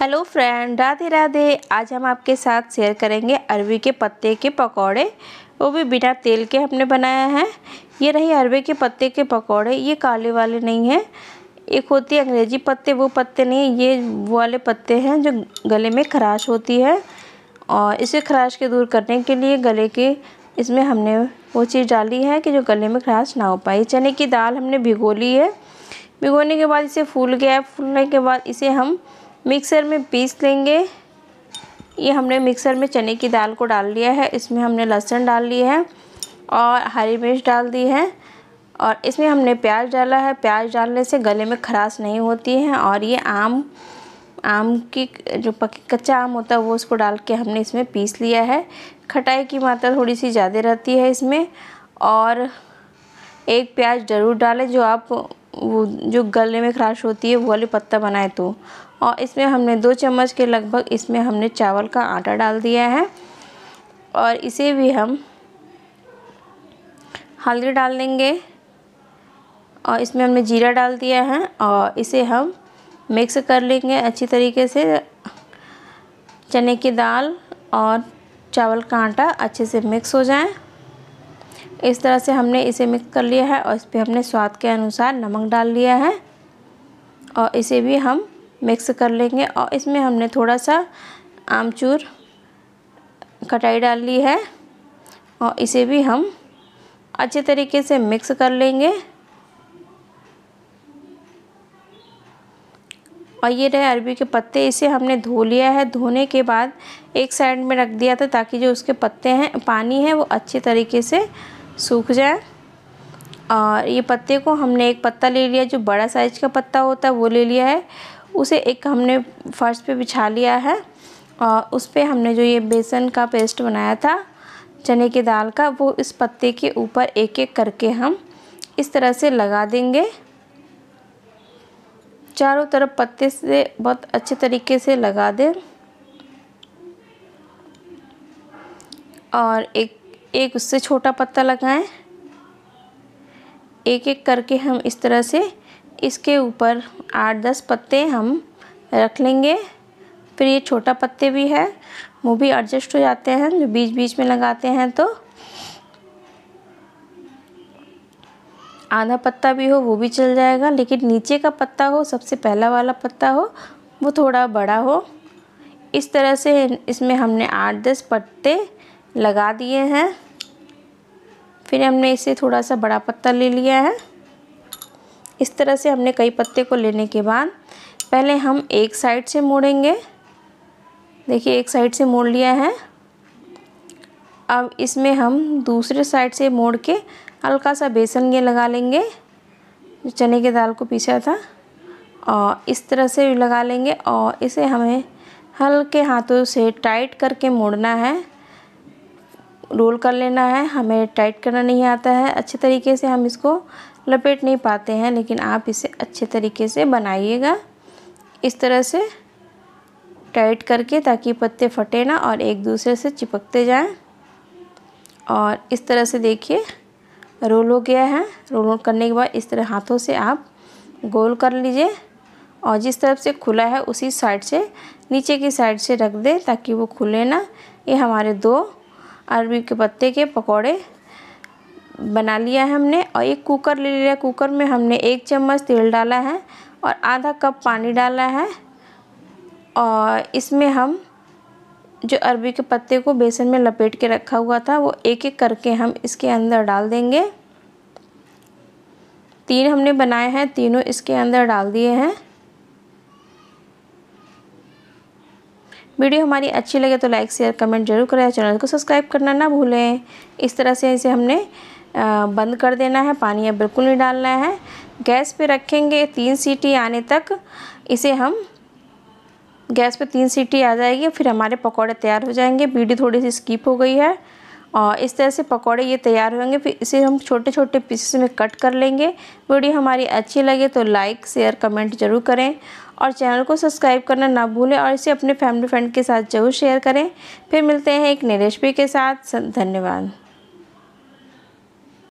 hello friend Radhe Radhe आज हम आपके साथ शेयर करेंगे अरवी के पत्ते के पकौड़े वो भी बिना तेल के हमने बनाया है ये रही अरवे के पत्ते के पकौड़े ये काले वाले नहीं हैं एक होती है अंग्रेजी पत्ते वो पत्ते नहीं ये वो वाले पत्ते हैं जो गले में खराश होती है और इसे खराश के दूर करने के लिए गले के इसमें हमने वो चीज़ डाली है कि जो गले में खराश ना हो पाए चने की दाल हमने भिगो ली है भिगोने के बाद इसे फूल गया है फूलने के बाद इसे हम मिक्सर में पीस लेंगे ये हमने मिक्सर में चने की दाल को डाल लिया है इसमें हमने लहसुन डाल लिया है और हरी मिर्च डाल दी है और इसमें हमने प्याज डाला है प्याज डालने से गले में खराश नहीं होती है और ये आम आम की जो पकी कच्चा आम होता है वो उसको डाल के हमने इसमें पीस लिया है खटाई की मात्रा थोड़ी सी ज़्यादा रहती है इसमें और एक प्याज ज़रूर डालें जो आप वो जो गले में ख़राश होती है वो वाली पत्ता बनाए तो और इसमें हमने दो चम्मच के लगभग इसमें हमने चावल का आटा डाल दिया है और इसे भी हम हल्दी डाल देंगे और इसमें हमने जीरा डाल दिया है और इसे हम मिक्स कर लेंगे अच्छी तरीके से चने की दाल और चावल का आटा अच्छे से मिक्स हो जाए इस तरह से हमने इसे मिक्स कर लिया है और इस पर हमने स्वाद के अनुसार नमक डाल लिया है और इसे भी हम मिक्स कर लेंगे और इसमें हमने थोड़ा सा आमचूर कटाई डाल ली है और इसे भी हम अच्छे तरीके से मिक्स कर लेंगे और ये रहे अरबी के पत्ते इसे हमने धो लिया है धोने के बाद एक साइड में रख दिया था ताकि जो उसके पत्ते हैं पानी है वो अच्छे तरीके से सूख जाए और ये पत्ते को हमने एक पत्ता ले लिया जो बड़ा साइज का पत्ता होता है वो ले लिया है उसे एक हमने फर्श पे बिछा लिया है और उस पर हमने जो ये बेसन का पेस्ट बनाया था चने की दाल का वो इस पत्ते के ऊपर एक एक करके हम इस तरह से लगा देंगे चारों तरफ पत्ते से बहुत अच्छे तरीके से लगा दें और एक एक उससे छोटा पत्ता लगाएं एक एक करके हम इस तरह से इसके ऊपर आठ दस पत्ते हम रख लेंगे फिर ये छोटा पत्ते भी है वो भी एडजस्ट हो जाते हैं जो बीच बीच में लगाते हैं तो आधा पत्ता भी हो वो भी चल जाएगा लेकिन नीचे का पत्ता हो सबसे पहला वाला पत्ता हो वो थोड़ा बड़ा हो इस तरह से इसमें हमने आठ दस पत्ते लगा दिए हैं फिर हमने इसे थोड़ा सा बड़ा पत्ता ले लिया है इस तरह से हमने कई पत्ते को लेने के बाद पहले हम एक साइड से मोड़ेंगे देखिए एक साइड से मोड़ लिया है अब इसमें हम दूसरे साइड से मोड़ के हल्का सा बेसन ये लगा लेंगे जो चने के दाल को पीसा था और इस तरह से भी लगा लेंगे और इसे हमें हल्के हाथों से टाइट करके मोड़ना है रोल कर लेना है हमें टाइट करना नहीं आता है अच्छे तरीके से हम इसको लपेट नहीं पाते हैं लेकिन आप इसे अच्छे तरीके से बनाइएगा इस तरह से टाइट करके ताकि पत्ते फटे ना और एक दूसरे से चिपकते जाएं और इस तरह से देखिए रोल हो गया है रोल करने के बाद इस तरह हाथों से आप गोल कर लीजिए और जिस तरफ से खुला है उसी साइड से नीचे की साइड से रख दें ताकि वो खुले ना ये हमारे दो अरबी के पत्ते के पकौड़े बना लिया है हमने और एक कुकर ले लिया कुकर में हमने एक चम्मच तेल डाला है और आधा कप पानी डाला है और इसमें हम जो अरबी के पत्ते को बेसन में लपेट के रखा हुआ था वो एक एक करके हम इसके अंदर डाल देंगे तीन हमने बनाए हैं तीनों इसके अंदर डाल दिए हैं वीडियो हमारी अच्छी लगे तो लाइक शेयर कमेंट जरूर करें चैनल को सब्सक्राइब करना ना भूलें इस तरह से इसे हमने बंद कर देना है पानी अब बिल्कुल नहीं डालना है गैस पे रखेंगे तीन सीटी आने तक इसे हम गैस पे तीन सीटी आ जाएगी फिर हमारे पकौड़े तैयार हो जाएंगे बीडी थोड़ी सी स्कीप हो गई है और इस तरह से पकौड़े ये तैयार होंगे फिर इसे हम छोटे छोटे पीसेस में कट कर लेंगे वीडियो हमारी अच्छी लगे तो लाइक शेयर कमेंट जरूर करें और चैनल को सब्सक्राइब करना ना भूलें और इसे अपने फैमिली फ्रेंड के साथ जरूर शेयर करें फिर मिलते हैं एक नई रेसिपी के साथ धन्यवाद